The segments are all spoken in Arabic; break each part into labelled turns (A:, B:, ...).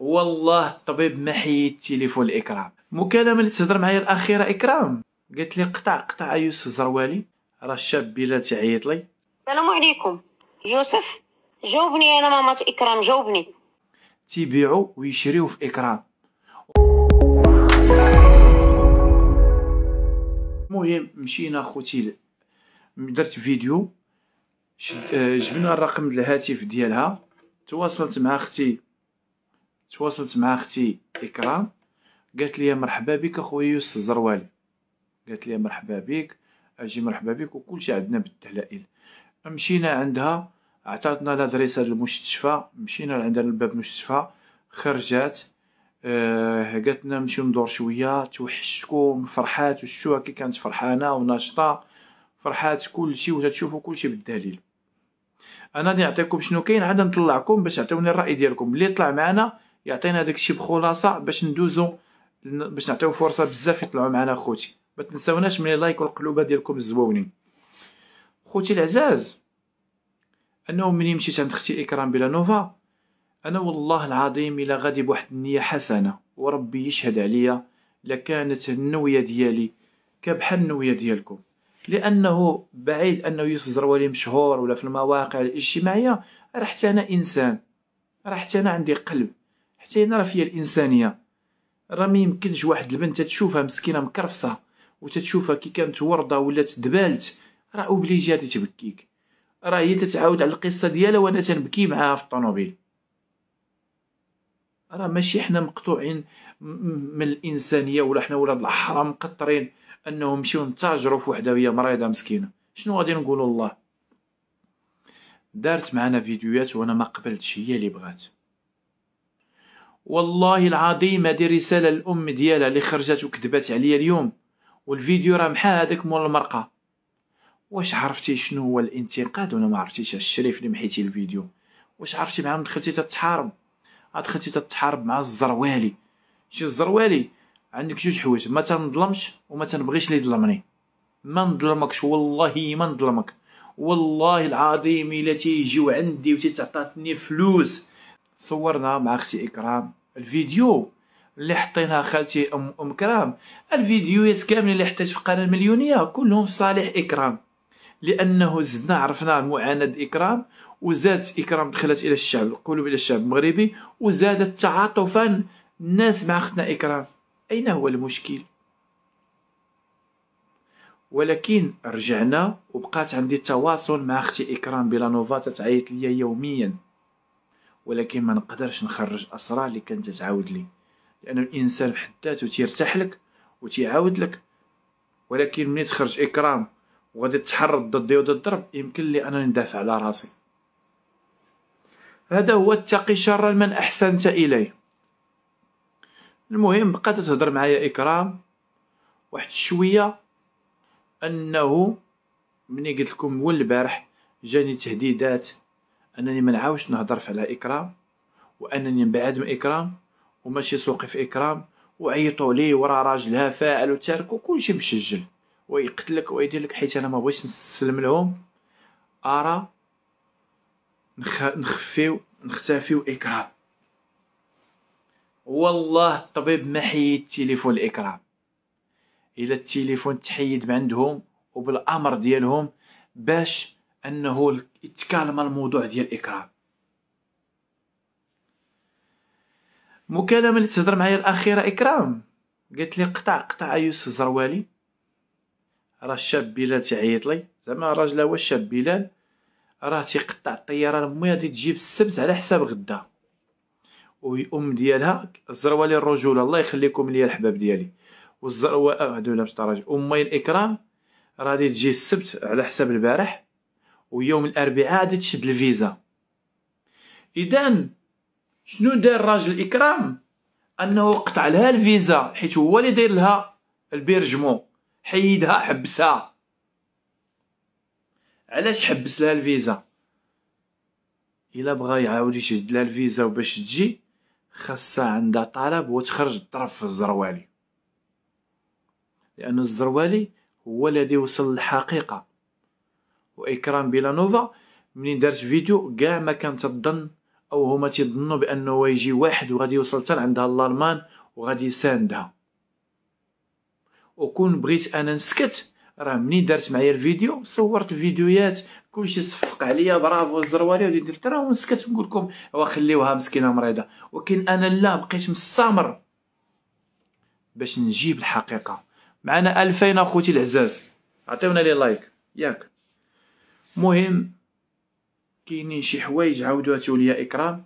A: والله الطبيب ما حيد تليفون الاكرام المكالمه اللي تهضر معايا الاخيره اكرام قالت لي قطع قطع يوسف الزروالي راه الشاب بلا تعيط لي السلام عليكم يوسف جاوبني انا ماما اكرام جاوبني تبيعوا ويشريوا في اكرام المهم مشينا خوتي درت فيديو آه، جبنا الرقم ديال الهاتف ديالها تواصلت مع اختي تواصلت مع اختي اكرام قالت لي مرحبا بك اخويا يوسف الزروالي قالت لي مرحبا بك اجي مرحبا بك وكل شيء عندنا بالدلائل مشينا عندها عطاتنا لادريس هاد المستشفى مشينا عندها لباب المستشفى خرجات آه قالت لنا نمشيو ندور شويه توحشتكم فرحات وشوها كي كانت فرحانه وناشطه فرحات كلشي كل كلشي بالدليل انا اللي نعطيكم شنو كاين عاد نطلعكم باش تعطيوني الراي ديالكم اللي طلع معنا يعطينا الشيء بخلاصه باش ندوزو باش نعطيو فرصه بزاف يطلعوا معنا خوتي ما تنساوناش من لايك والقلوبه ديالكم الزوونين خوتي العزاز انه من مشيت عند اختي اكرام بلا نوفا انا والله العظيم الا غادي بواحد النيه حسنه وربي يشهد عليا لكانت النويه ديالي كبحال النويه ديالكم لانه بعيد انه يصدر ولي مشهور ولا في المواقع الاجتماعيه راه حتى انا انسان راه حتى انا عندي قلب حتى هنا راه فيا الانسانيه راه ما يمكنش واحد البنت تشوفها مسكينه مكرفسه وتتشوفها كي كانت ورده ولا تدبالت راه اوبليجي غادي تبكيك راه هي تتعاود على القصه ديالها وانا تنبكي معاها في الطوموبيل راه ماشي حنا مقطوعين من الانسانيه ولا حنا ولاد الحرام مقطرين انهم مشيو نتاجروا في وحده وهي مريضه مسكينه شنو غادي نقولوا الله دارت معنا فيديوهات وانا ما قبلتش هي اللي بغات والله العظيم هذه رساله الام ديالها اللي خرجت وكذبات عليا اليوم والفيديو راه محا هذاك مول المرقه واش عرفتي شنو هو الانتقاد ولا ما عرفتيش الشريف اللي محيتي الفيديو واش عرفتي معاهم دخلتي تتحارب دخلتي تتحارب مع الزروالي شي الزروالي عندك جوج حوايج ما تنظلمش وما تنبغيش اللي يظلمني ما نظلمكش والله ما نظلمك والله العظيم الا تيجيو عندي وتتعطاتني فلوس صورنا مع اختي اكرام الفيديو اللي حطينا خالتي ام ام كرام الفيديوهات كاملين اللي حطيت في قناه مليونيه كلهم في صالح اكرام لانه زدنا عرفنا معاند اكرام وزادت اكرام دخلت الى الشعب القلوب الى الشعب المغربي وزادت تعاطفا الناس مع اختنا اكرام اين هو المشكل ولكن رجعنا وبقات عندي تواصل مع اختي اكرام بلا نوفا تتعيط ليا يوميا ولكن ما نقدرش نخرج اسرار اللي كانت تعاود لي لان الانسان بحد ذاته تيرتاح لك وتيعاود لك ولكن ملي تخرج اكرام وغادي تحرض ضدي وضد الضرب يمكن لي انني ندافع على راسي هذا هو اتقي شر من احسنت اليه المهم بقات تهضر معايا اكرام واحد شويه انه ملي قلت لكم هو البارح جاني تهديدات انني ما نعاودش نهضر على اكرام وانني نبعد من اكرام وماشي سوقي في اكرام وعيطوا لي وراه راجلها فاعل وتارك كلشي مسجل ويقتلك ويدير لك حيت انا ما بغيتش نسلم لهم ارى نخفيو نختفيو اكرام والله الطبيب ما حيد التليفون الاكرام الا التليفون تحيد من عندهم وبالامر ديالهم باش انه يتكلم الموضوع ديال الاكرام المكالمه اللي تهضر معايا الاخيره اكرام قالت لي قطع قطع يوسف الزروالي راه الشاب بلال تعيط لي زعما الراجل هو الشاب بلال راه تيقطع الطياره لمي غادي تجيب السبت على حساب غدا وام ديالها الزروالي الرجوله الله يخليكم ليا الحباب ديالي والزروه هادو لا باش امي الاكرام غادي تجي السبت على حساب البارح ويوم الاربعاء تشد الفيزا اذا شنو دار راجل اكرام انه قطع لها الفيزا حيت هو اللي داير لها البيرجمون حيدها حبسها علاش حبس لها الفيزا الا بغى يعاود يشد لها الفيزا وباش تجي خاصها عندها طلب وتخرج الطرف في الزروالي لان الزروالي هو الذي وصل للحقيقه واكرام بيلانوفا منين دارت فيديو كاع ما كانت تظن او هما تيظنوا بانه يجي واحد وغادي يوصل حتى عندها الالمان وغادي يساندها وكون بغيت انا نسكت راه منين دارت معايا الفيديو صورت الفيديوهات كلشي صفق عليا برافو الزروالي ودي درت راه ونسكت نقول لكم خليوها مسكينه مريضه ولكن انا لا بقيت مستمر باش نجيب الحقيقه معنا 2000 اخوتي العزاز عطيونا لي لايك ياك مهم كاينين شي حوايج عاودوهاتو ليا اكرام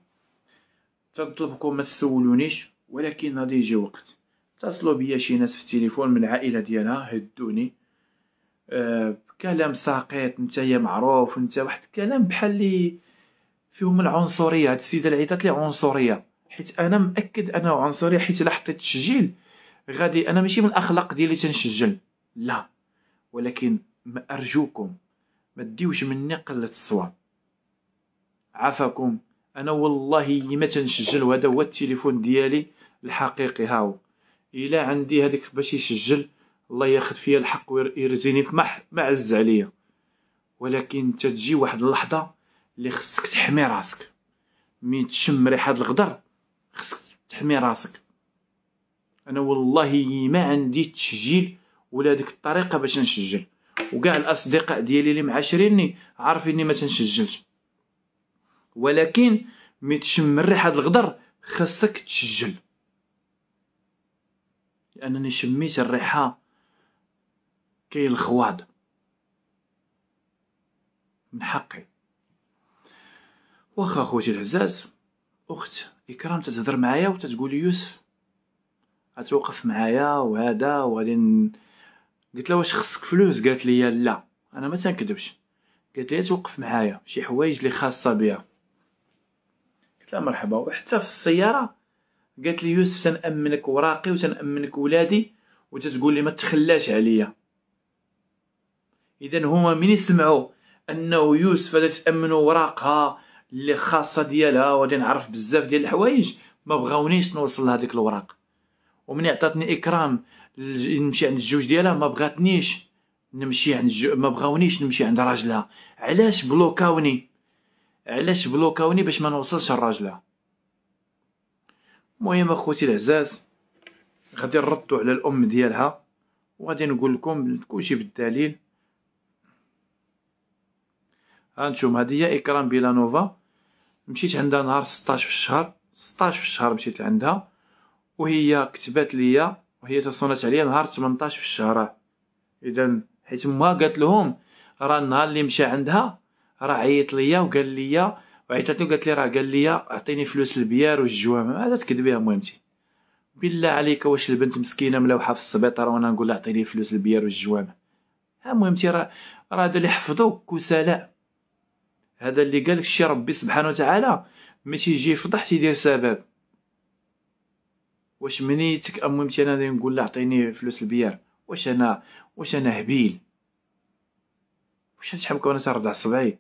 A: تنطلبكم ما تسولونيش ولكن غادي يجي وقت اتصلوا بيا شي ناس في التليفون من العائله ديالها هدوني أه بكلام ساقط نتايا معروف نتا واحد الكلام بحال اللي فيهم العنصريه هاد السيده اللي عيطات لي عنصريه حيت انا مأكد انا عنصري حيت الا حطيت التسجيل غادي انا ماشي من الاخلاق ديالي تنسجل لا ولكن ما ارجوكم ما تديوش مني قله الصواب عافاكم انا والله ما تنسجل وهذا هو التليفون ديالي الحقيقي هاو الا عندي هذيك باش يسجل الله ياخذ فيا الحق ويرزيني في ما عز عليا ولكن تتجي واحد اللحظه اللي خصك تحمي راسك من تشم ريحه الغدر خصك تحمي راسك انا والله ما عندي تسجيل ولا ديك الطريقه باش نسجل وكاع الاصدقاء ديالي اللي معاشريني عارفين اني ما تنسجلش ولكن ملي تشم ريحه الغدر خاصك تسجل لانني شميت الريحه كاين الخواض من حقي واخا خوتي العزاز اخت اكرام تتهضر معايا وتتقول يوسف غتوقف معايا وهذا وغادي قلت لها واش خصك فلوس قالت لي لا انا ما تنكذبش قالت لي توقف معايا شي حوايج اللي خاصه بيا قلت لها مرحبا وحتى في السياره قالت لي يوسف تنامنك وراقي وتنامنك ولادي وتتقول لي ما تخلاش عليا اذا هما من يسمعوا انه يوسف تامنوا وراقها اللي خاصه ديالها وغادي نعرف بزاف ديال الحوايج ما بغاونيش نوصل لهذيك الوراق ومن عطاتني اكرام نمشي عند الزوج ديالها ما بغاتنيش نمشي عند الجو... ما بغاونيش نمشي عند راجلها علاش بلوكاوني علاش بلوكاوني باش ما نوصلش لراجلها المهم اخوتي العزاز غادي نردو على الام ديالها وغادي نقول لكم كلشي بالدليل هانتوما هذه هي اكرام بيلانوفا مشيت عندها نهار 16 في الشهر 16 في الشهر مشيت لعندها وهي كتبات ليا وهي تصونات عليا نهار 18 في الشهر اذا حيت ما قالت لهم راه النهار اللي مشى عندها راه عيط ليا وقال ليا وعيطت له لي راه قال ليا اعطيني فلوس البيار والجوامع عاد تكذبيها مهمتي بالله عليك واش البنت مسكينه ملوحه في السبيطار وانا نقول لها عطيني فلوس البيار والجوامع مهمتي راه راه هذا اللي حفظو كسلاء هذا اللي قالك شي ربي سبحانه وتعالى ماشي تيجي يفضح تيدير سبب واش منيتك المهم انا غادي نقول له عطيني فلوس البيار واش انا واش انا هبيل واش نتحمك وانا تردع صبعي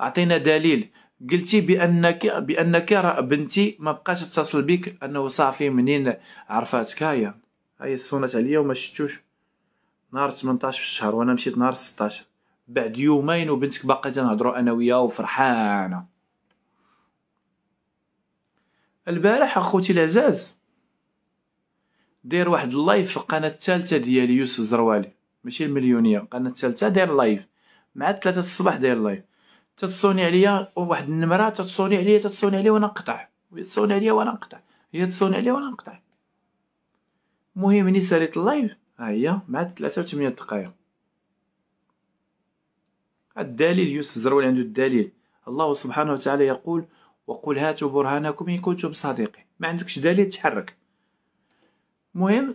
A: اعطينا دليل قلتي بانك بانك بنتي ما بقاش تتصل بك انه صافي منين عرفاتك هيا هاي صونت عليا وما شفتوش نهار 18 في الشهر وانا مشيت نهار 16 بعد يومين وبنتك باقا تنهضروا انا وياها وفرحانه البارح اخوتي العزاز داير واحد اللايف في القناه الثالثه ديالي يوسف زروالي ماشي المليونيه القناه الثالثه داير لايف مع ثلاثة الصباح داير لايف تتصوني عليا واحد النمره تتصوني عليا تتصوني عليا وانا نقطع تصوني عليا وانا نقطع هي تصوني عليا وانا نقطع المهم ملي ساليت اللايف ها هي مع ثلاثة وثمانية دقائق الدليل يوسف زروالي عنده الدليل الله سبحانه وتعالى يقول وقل هاتوا برهانكم ان كنتم صادقين ما عندكش دليل تحرك المهم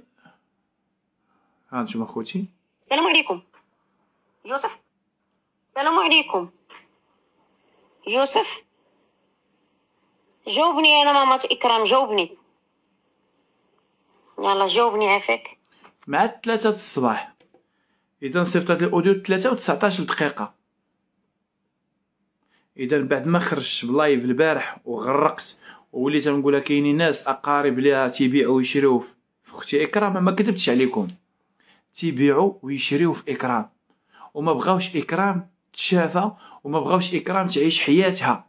A: ها انتم اخوتي السلام عليكم يوسف السلام عليكم يوسف جاوبني انا ماما اكرام جاوبني يلا جاوبني عافاك مع ثلاثة الصباح اذا صيفطت الاوديو 3 و 19 دقيقه اذا بعد ما خرجت بلايف البارح وغرقت وليت نقولها كاينين ناس اقارب ليها تيبيعوا ويشريو اختي اكرام ما كذبتش عليكم تبيعوا ويشريو في اكرام وما بغاوش اكرام تشافى وما بغاوش اكرام تعيش حياتها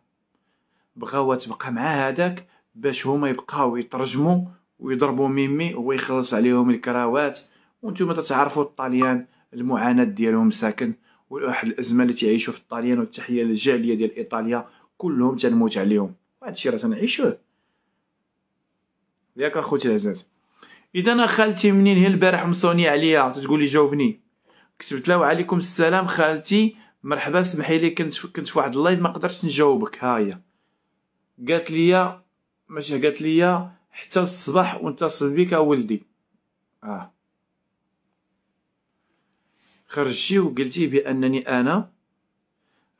A: بغاوها تبقى مع هذاك باش هما يبقاو يترجموا ويضربوا ميمي ويخلص يخلص عليهم الكراوات وانتم تتعرفوا الطاليان المعاناه ديالهم ساكن واحد الازمه اللي تعيشوا في الطاليان والتحيه الجاليه ديال ايطاليا كلهم تنموت عليهم وهذا الشيء راه تنعيشوه ياك اخوتي العزاز اذا انا خالتي منين هي البارح مصوني عليا تقول لي جاوبني كتبت لها وعليكم السلام خالتي مرحبا سمحي لي كنت كنت في واحد اللايف ما قدرتش نجاوبك هايا قالت لي ماشي قالت لي حتى الصباح ونتصل بك ولدي اه خرجتي وقلتي بانني انا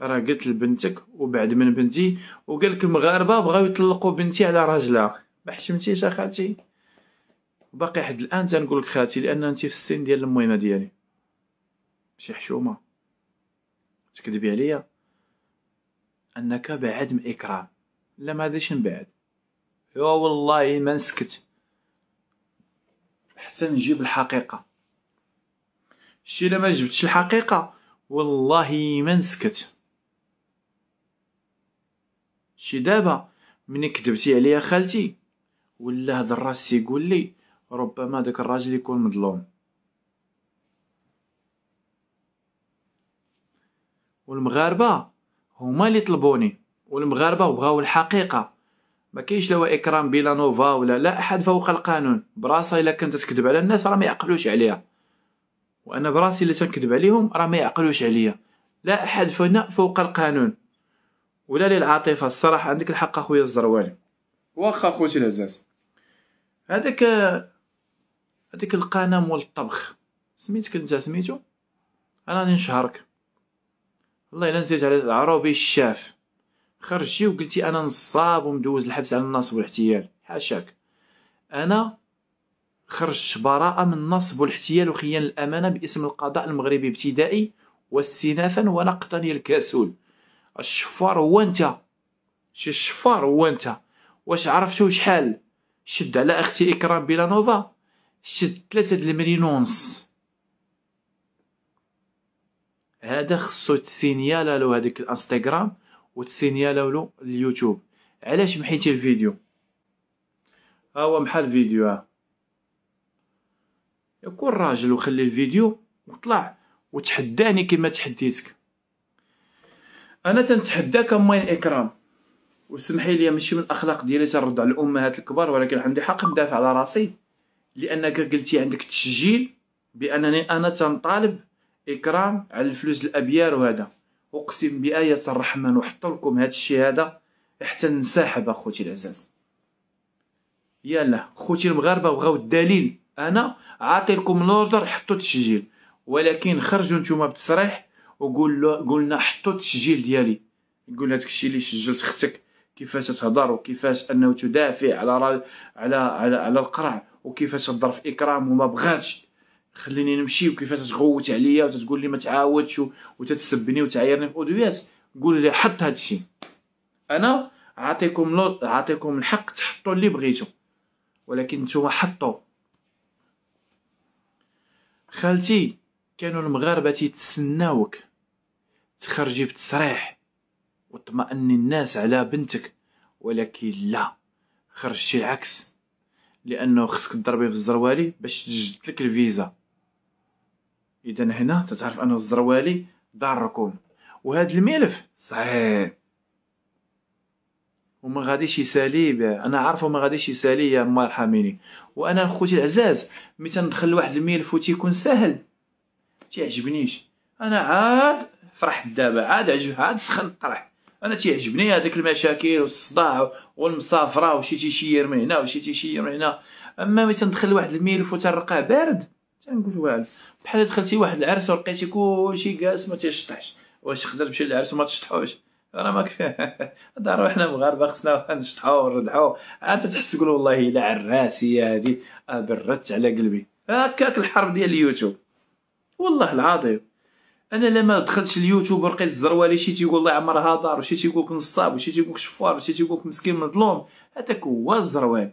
A: راه قلت لبنتك وبعد من بنتي وقال لك المغاربه بغاو يطلقوا بنتي على راجلها ما حشمتيش اخالتي باقي حد الان تنقول لك خالتي لان انت في السن ديال المهمه ديالي شي حشومه تكذبي عليا انك بعد من اكرام لا ما غاديش نبعد يا والله ما نسكت حتى نجيب الحقيقه شي لما جبتش الحقيقه والله ما نسكت شي دابا ملي كذبتي عليا خالتي ولا هاد الراس يقول لي ربما داك الراجل يكون مظلوم والمغاربه هما اللي طلبوني والمغاربه بغاو الحقيقه ما كاينش لو اكرام نوفا ولا لا احد فوق القانون براسي الا كنت تكذب على الناس راه ما يعقلوش عليها وانا براسي اللي تنكذب عليهم راه ما يعقلوش عليا لا احد فنا فوق القانون ولا للعاطفه الصراحه عندك الحق اخويا الزروالي واخا اخوتي العزاز هذاك هذيك القناه مول الطبخ سميتك انت سميتو انا راني نشهرك والله الا نسيت على العروبي الشاف خرجتي وقلتي انا نصاب ومدوز الحبس على النصب والاحتيال حاشاك انا خرجت براءه من النصب والاحتيال وخيان الامانه باسم القضاء المغربي ابتدائي واستنافا ونقطا للكسول الشفار هو انت شي الشفار هو انت واش عرفتو شحال شد على اختي اكرام بيلانوفا شد ثلاثة د المرينونس هذا خصو تسينيالالو هذيك الانستغرام وتسينيالالو اليوتيوب علاش محيتي الفيديو ها هو محل الفيديو ها كون راجل وخلي الفيديو وطلع وتحداني كما تحديتك انا تنتحداك موين اكرام وسمحي لي ماشي من الاخلاق ديالي تنرد على الامهات الكبار ولكن عندي حق ندافع على راسي لانك قلتي عندك تسجيل بانني انا تنطالب اكرام على الفلوس الابيار وهذا اقسم بايه الرحمن وحط لكم هذا الشيء هذا حتى ننسحب اخوتي العزاز يلا خوتي المغاربه بغاو الدليل انا عاطيلكم لوردر حطوا التسجيل ولكن خرجوا نتوما بتصريح وقول قلنا حطوا التسجيل ديالي قول هذاك الشيء اللي سجلت اختك كيفاش تهضر وكيفاش انه تدافع على على على, على القرع وكيفاش الظرف اكرام وما بغاتش خليني نمشي وكيفاش تغوت عليا وتتقول لي ما تعاودش وتتسبني وتعايرني في اودويات قول لي حط هذا الشيء انا عاطيكم لو الحق تحطوا اللي بغيتو ولكن نتوما حطوا خالتي كانوا المغاربه تيتسناوك تخرجي بتصريح وطمأني الناس على بنتك ولكن لا خرجتي العكس لانه خصك تضربيه في الزروالي باش تجد لك الفيزا اذا هنا تتعرف ان الزروالي دار الركوم وهذا الملف صعيب وما غاديش يسالي انا عارفه ما غاديش يسالي يا مرحميني وانا خوتي العزاز ملي تندخل لواحد الملف وتيكون سهل تيعجبنيش انا عاد فرحت دابا عاد عجب عاد سخن الطرح انا تيعجبني هذيك المشاكل والصداع والمسافره وشي تيشير من هنا وشي تيشير من هنا اما ملي تندخل لواحد الملف وتلقاه بارد تنقول والو بحال دخلتي واحد العرس ولقيتي كلشي جالس ما تيشطحش واش تقدر تمشي للعرس وما تشطحوش راه ما كفايه ضروري حنا مغاربه خصنا نشطحو ونردحو عاد تحس تقول والله الا عراسي هادي بردت على قلبي هكاك الحرب ديال اليوتيوب والله العظيم انا لما دخلتش اليوتيوب ولقيت الزروالي شي تيقول الله يعمر هادار وشي لك نصاب وشي لك شفار وشي لك مسكين مظلوم هذاك هو الزروال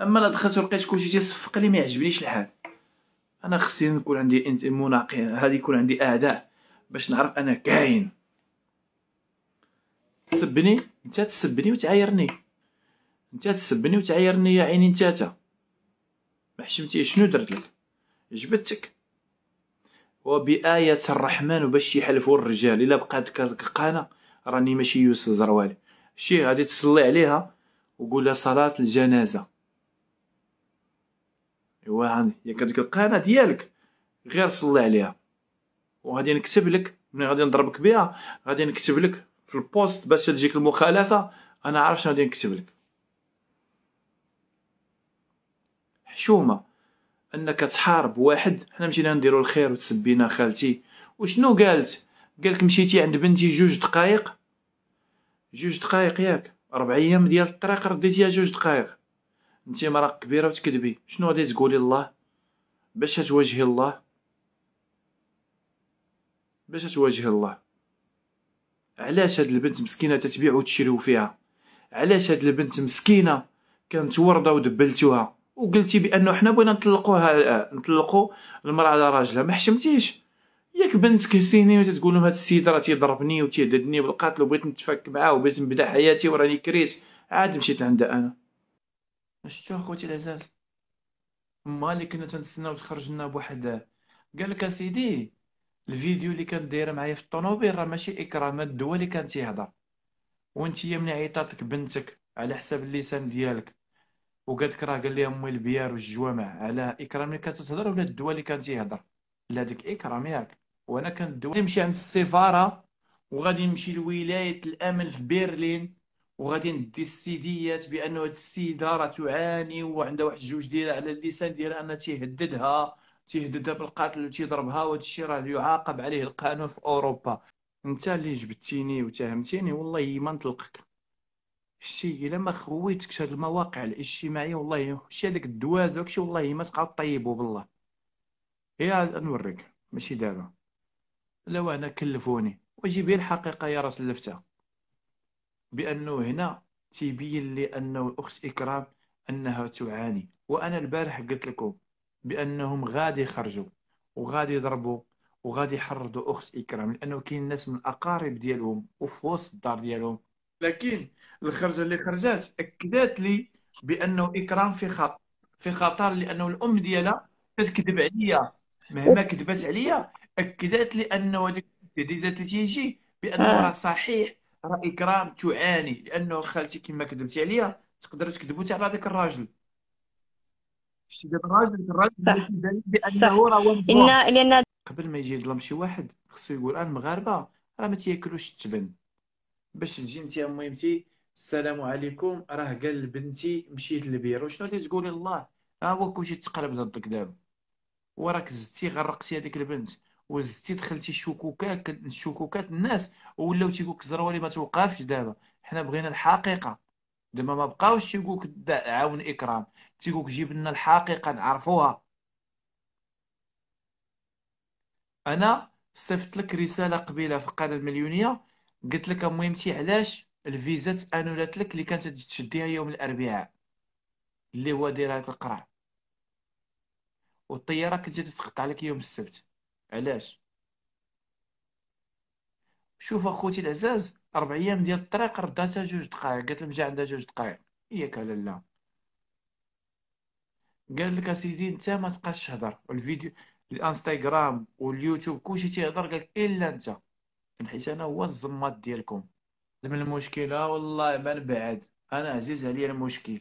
A: اما لا دخلت ولقيت كلشي تيصفق لي ما يعجبنيش الحال انا خصني نكون عندي انت مناقي هذه يكون عندي اعداء باش نعرف انا كاين تسبني انت تسبني وتعايرني انت تسبني وتعايرني يا عيني انت ما حشمتي شنو درت لك جبدتك وبآية الرحمن باش يحلفوا الرجال الا بقات كقانه راني ماشي يوسف زروالي شي غادي تصلي عليها وقولها صلاة الجنازة ايوا هاني ياك القانا ديالك غير صلي عليها وغادي نكتب لك ملي غادي نضربك بها غادي نكتب لك في البوست باش تجيك المخالفه انا عارف شنو غادي نكتب لك حشومه انك تحارب واحد حنا مشينا نديرو الخير وتسبينا خالتي وشنو قالت قالك مشيتي عند بنتي جوج دقائق جوج دقائق ياك ربع ايام ديال الطريق رديتيها جوج دقائق انت مراه كبيره وتكذبي شنو غادي تقولي الله باش تواجهي الله باش تواجهي الله علاش هاد البنت مسكينه تتبيع وتشريو فيها علاش هاد البنت مسكينه كانت ورده ودبلتوها وقلتي بانه حنا بغينا نطلقوها آه، نطلقوا المراه على راجلها ما حشمتيش ياك بنتك سيني وتتقول لهم هذا السيد راه تيضربني وتيهددني بالقتل وبغيت نتفك معاه وبغيت نبدا حياتي وراني كريت عاد مشيت عندها انا شتو اخوتي العزاز مالي كنا تنتسناو تخرج لنا بواحد قال لك اسيدي الفيديو اللي كان دايره معايا في الطوموبيل راه ماشي اكرام الدول اللي كان تيهضر وانت من عيطاتك بنتك على حساب اللسان ديالك وقال لك راه قال امي البيار والجوامع على اكرام اللي كانت تهضر ولا الدواء اللي كان تيهضر لا ديك اكرام ياك وانا كان الدواء نمشي عند السفاره وغادي نمشي لولايه الامل في برلين وغادي ندي السيديات بانه هاد السيده راه تعاني وعندها واحد جوج ديال على اللسان ديالها انها تيهددها تيهددها بالقتل وتيضربها وهذا الشيء راه يعاقب عليه القانون في اوروبا انت اللي جبتيني وتهمتيني والله ما نطلقك شتي الا ما خويتكش هاد المواقع الاجتماعيه والله شتي هذاك الدواز داكشي والله ما تقعد طيبو بالله يا نوريك ماشي دابا لا انا كلفوني وجيبي الحقيقه يا راس اللفته بانه هنا تيبين لي انه الاخت اكرام انها تعاني وانا البارح قلت لكم بانهم غادي يخرجوا وغادي يضربوا وغادي يحرضوا اخت اكرام لانه كاين ناس من الاقارب ديالهم وفي وسط الدار ديالهم لكن الخرجه اللي خرجات اكدت لي بانه اكرام في خطر في خطر لانه الام ديالها كتكذب عليا مهما كذبت عليا اكدت لي انه هذيك التهديدات اللي تيجي بانه آه. راه صحيح راه اكرام تعاني لانه خالتي كما كذبتي عليا تقدروا تكذبوا حتى على ذاك الراجل شتي دابا الراجل الراجل بانه راه إن لان قبل ما يجي يظلم شي واحد خصو يقول انا راه ما تياكلوش التبن باش تجي انت ميمتي السلام عليكم راه قال لبنتي مشيت لبيرو شنو اللي تقولي الله ها هو كلشي تقلب ضدك دابا وراك زدتي غرقتي هذيك البنت وزدتي دخلتي شكوكات شكوكات الناس ولاو تيقولك الزروالي ما توقفش دابا حنا بغينا الحقيقه دابا ما بقاوش تيقولك عاون اكرام تيقولك جيب لنا الحقيقه نعرفوها انا صيفط لك رساله قبيله في القناه المليونيه قلت لك مهمتي علاش الفيزا تانولات لك اللي كانت تشديها يوم الاربعاء اللي هو ديرها لك القرع والطياره كانت تتقطع لك يوم السبت علاش شوف اخوتي العزاز اربع ايام ديال الطريق رداتها جوج دقائق قالت لهم عندها جوج دقائق ياك على لا قال لك اسيدي انت ما تقاش تهضر والفيديو الانستغرام واليوتيوب كلشي تيهضر قالك الا انت حيت انا هو الزماط ديالكم من المشكلة والله ما نبعد أنا عزيز عليا المشكل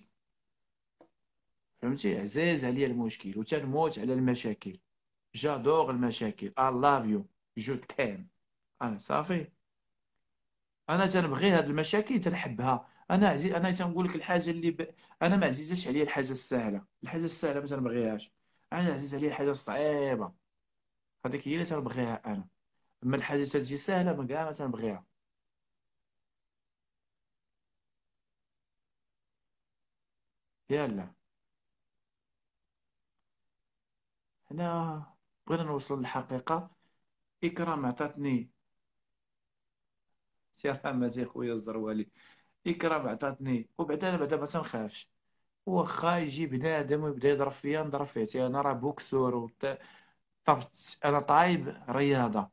A: فهمتي عزيز عليا المشكل وتنموت على المشاكل جادور المشاكل I love you جو تيم أنا صافي أنا تنبغي هاد المشاكل تنحبها أنا عزيز أنا تنقول لك الحاجة اللي ب... أنا ما عزيزاش عليا الحاجة السهلة الحاجة السهلة ما تنبغيهاش أنا عزيز عليا الحاجة الصعيبة هذيك هي اللي تنبغيها أنا أما الحاجة تجي سهلة ما كاع ما تنبغيها يلا هنا بغينا نوصلوا للحقيقة إكرام عطاتني سي زي خويا الزروالي إكرام عطاتني وبعد أنا بعدا ما تنخافش واخا يجي بنادم ويبدا يضرب فيا نضرب فيه تي أنا راه بوكسور وت- أنا طايب رياضة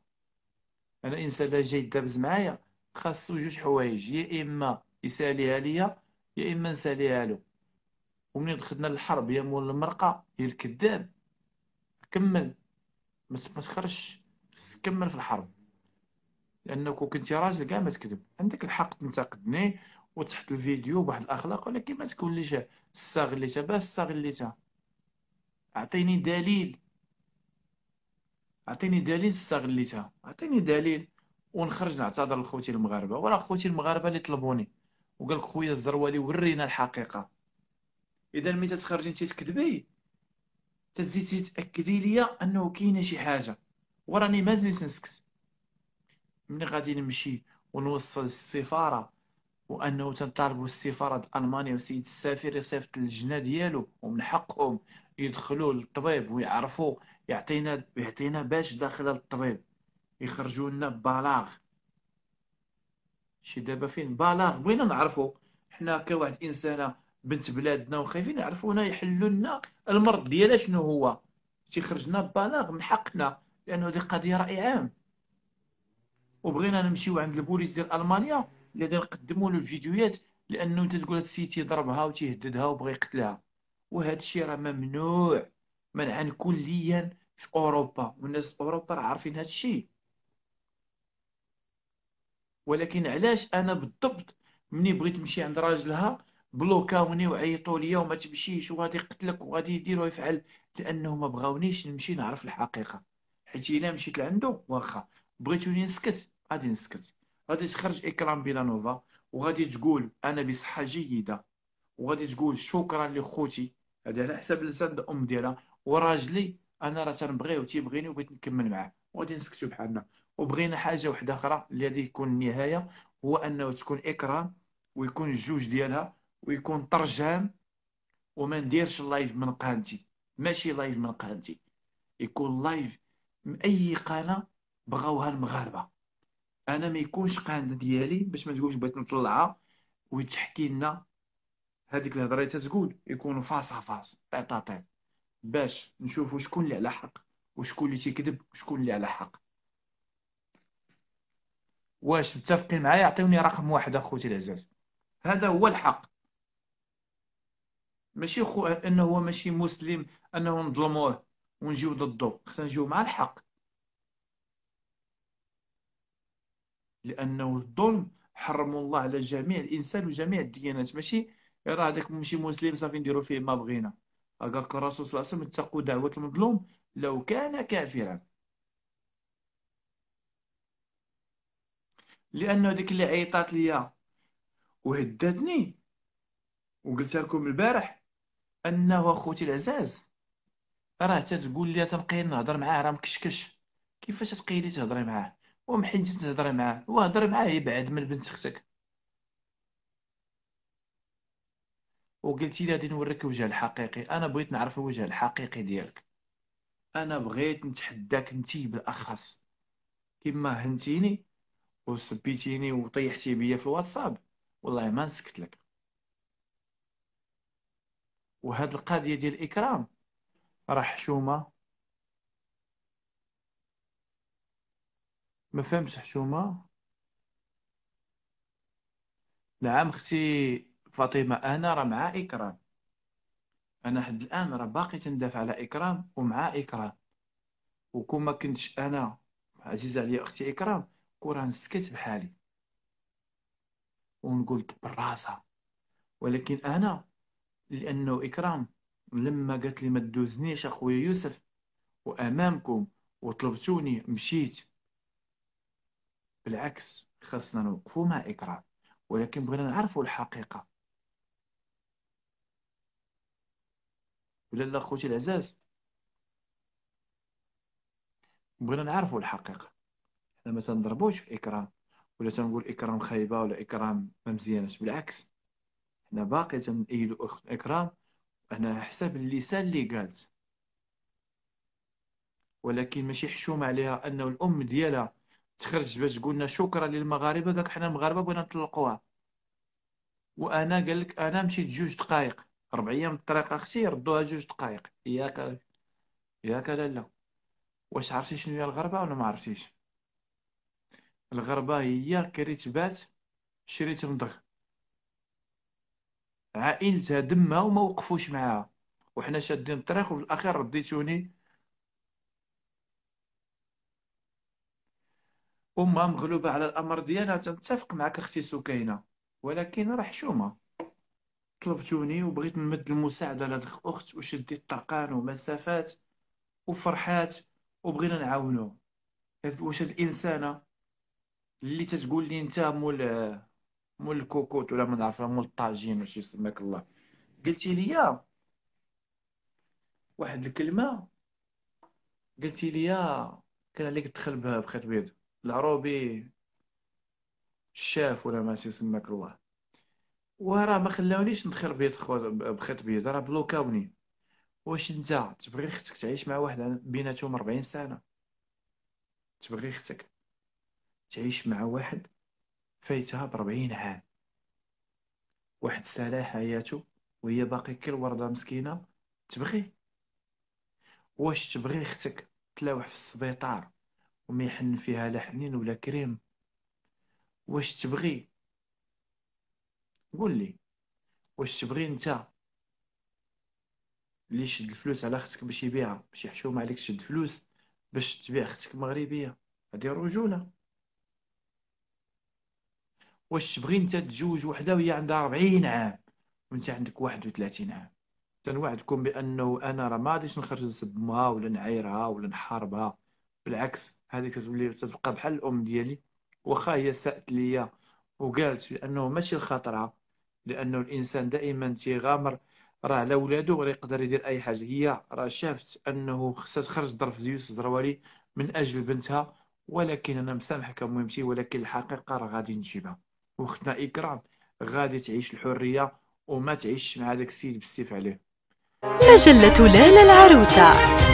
A: أنا إنسان لا جاي يدابز معايا خاصو جوج حوايج يا إما يساليها ليا يا إما نساليها له ومنين دخلنا للحرب يا مول المرقة يا الكذاب كمل ما تخرجش كمل في الحرب لانك كنتي راجل كاع ما تكذب عندك الحق تنتقدني وتحط الفيديو بواحد الاخلاق ولكن ما تكونليش استغليتها باش استغليتها اعطيني دليل اعطيني دليل استغليتها اعطيني دليل ونخرج نعتذر لخوتي المغاربه ولا خوتي المغاربه اللي طلبوني وقال خويا الزروالي ورينا الحقيقه اذا ملي انت تكذبي تزيدي تاكدي ليا انه كاينه شي حاجه وراني مازال نسكت ملي غادي نمشي ونوصل السفاره وانه تنطالبوا السفاره المانيا وسيد السفير يصيفط للجنه ديالو ومن حقهم يدخلوا للطبيب ويعرفوا يعطينا يعطينا باش داخل الطبيب يخرجوا لنا ببلاغ شي دابا فين بلاغ بغينا نعرفوا حنا كواحد انسانه بنت بلادنا وخايفين يعرفونا يحلوا لنا المرض ديالها شنو هو تيخرجنا ببلاغ من حقنا لانه هذه قضيه راي عام وبغينا نمشيو عند البوليس ديال المانيا اللي غادي نقدموا له الفيديوهات لانه انت تقول السيتي ضربها وتهددها وبغى يقتلها وهذا الشيء راه ممنوع منعا كليا في اوروبا والناس في اوروبا راه عارفين هذا الشيء ولكن علاش انا بالضبط مني بغيت نمشي عند راجلها بلوكاوني وعيطوا ليا وما تمشيش وغادي يقتلك وغادي يدير ويفعل لانه ما بغاونيش نمشي نعرف الحقيقه حيت الا مشيت لعندو واخا بغيتوني نسكت غادي نسكت غادي تخرج اكرام بيلانوفا وغادي تقول انا بصحه جيده وغادي تقول شكرا لخوتي هذا على حسب لسان الام ديالها وراجلي انا راه تنبغيه وتيبغيني وبغيت نكمل معاه وغادي نسكتو بحالنا وبغينا حاجه واحده اخرى اللي غادي يكون النهايه هو انه تكون اكرام ويكون الجوج ديالها ويكون طرجان وما نديرش لايف من قناتي ماشي لايف من قناتي يكون لايف من اي قناه بغاوها المغاربه انا ما يكونش قناه ديالي باش ما تقولش بغيت نطلعها وتحكي لنا هذيك الهضره تتقول يكونوا فاس فاس طيط طيط باش نشوفوا شكون اللي على حق وشكون اللي تيكذب وشكون اللي على حق واش متفقين معايا يعطوني رقم واحد اخوتي العزاز هذا هو الحق ماشي خو انه هو ماشي مسلم انه نظلموه ونجيو ضده خصنا نجيو مع الحق لانه الظلم حرم الله على جميع الانسان وجميع الديانات ماشي إيه راه هذاك ماشي مسلم صافي نديرو فيه ما بغينا قالك الرسول صلى الله عليه وسلم اتقوا دعوة المظلوم لو كان كافرا لانه هذيك اللي عيطات ليا وهدتني وقلت لكم البارح انه اخوتي العزاز راه تتقول لي تنقيل نهضر معاه راه مكشكش كيفاش لي تهضري معاه ومحيتي تهضري معاه وهضر معاه يبعد من بنت اختك وقلتي لي غادي نوريك الوجه الحقيقي انا بغيت نعرف الوجه الحقيقي ديالك انا بغيت نتحداك انتي بالاخص كما هنتيني وسبيتيني وطيحتي بيا في الواتساب والله ما نسكت لك وهاد القضيه ديال الاكرام راه حشومه ما فهمتش حشومه نعم اختي فاطمه انا راه مع اكرام انا حد الان راه باقي تندافع على اكرام ومع اكرام وكون ما كنتش انا عزيزه عليا اختي اكرام كون راه نسكت بحالي ونقول براسها ولكن انا لأنه إكرام لما قالت لي ما تدوزنيش أخويا يوسف وأمامكم وطلبتوني مشيت بالعكس خاصنا نوقفوا مع إكرام ولكن بغينا نعرفوا الحقيقة ولا لا خوتي العزاز بغينا نعرفوا الحقيقة حنا ما تنضربوش في إكرام ولا تنقول إكرام خايبة ولا إكرام ما مزيانش بالعكس انا باقي تنأيد اخت اكرام انا حسب اللسان اللي قالت ولكن ماشي حشومه عليها انه الام ديالها تخرج باش تقولنا شكرا للمغاربه داك حنا المغاربه بغينا نطلقوها وانا قال لك انا مشيت جوج دقائق ربع ايام الطريق اختي ردوها جوج دقائق ياك ياك لالا واش عرفتي شنو هي الغربه ولا ما عرفتيش الغربه هي كريت بات شريت مضغ عائلتها دمها وما وقفوش معاها وحنا شادين الطريق وفي الاخير رديتوني امها مغلوبه على الامر ديالها تنتفق معك اختي سكينه ولكن راه حشومه طلبتوني وبغيت نمد المساعده لهاد الاخت وشديت طرقان ومسافات وفرحات وبغينا نعاونوه واش الانسانه اللي تتقول لي انت مول مول الكوكوت ولا ما نعرف مول الطاجين ولا شي سماك الله قلتي لي واحد الكلمه قلتي لي كان عليك تدخل بها بخيط بيض العروبي الشاف ولا ما سماك الله وراه ما خلاونيش ندخل بيض بخيط بيض راه بلوكاوني واش انت تبغي اختك تعيش مع واحد بيناتهم 40 سنه تبغي اختك تعيش مع واحد فايتها بربعين عام واحد سالا حياته وهي باقي كل وردة مسكينة تبغي واش تبغي اختك تلاوح في السبيطار وما يحن فيها لا حنين ولا كريم واش تبغي قول لي واش تبغي انت اللي شد الفلوس على اختك باش يبيعها باش يحشوم عليك تشد فلوس باش تبيع اختك مغربيه هذه رجوله واش تبغي انت تزوج وحده وهي عندها 40 عام وانت عندك 31 عام تنوعدكم بانه انا راه ما غاديش نخرج نسبها ولا نعايرها ولا نحاربها بالعكس هذه كتولي تتبقى بحال الام ديالي واخا هي سات ليا وقالت بانه ماشي لخاطرها لانه الانسان دائما تيغامر راه على ولادو غير يقدر يدير اي حاجه هي راه شافت انه خصها تخرج ظرف زيوس زروالي من اجل بنتها ولكن انا مسامحك اميمتي ولكن الحقيقه راه غادي نجيبها واختنا إكرام غادي تعيش الحرية وما تعيش مع داك السيد بالسيف عليه مجلة لالا العروسة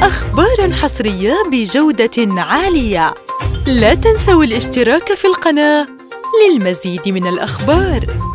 A: أخبار حصرية بجودة عالية لا تنسوا الاشتراك في القناة للمزيد من الأخبار